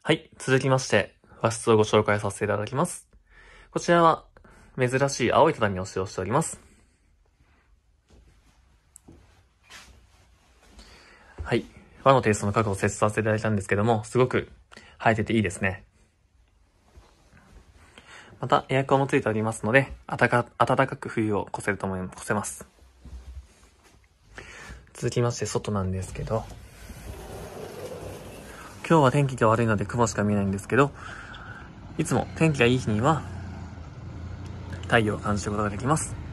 はい。続きまして、和室をご紹介させていただきます。こちらは、珍しい青い畳を使用しております。はい。和のテイストの角を設置させていただいたんですけども、すごく生えてていいですね。また、エアコンもついておりますので、暖か、暖かく冬を越せると思い越せます。続きまして、外なんですけど、今日は天気が悪いので雲しか見えないんですけど、いつも天気がいい日には、太陽を感じることができます。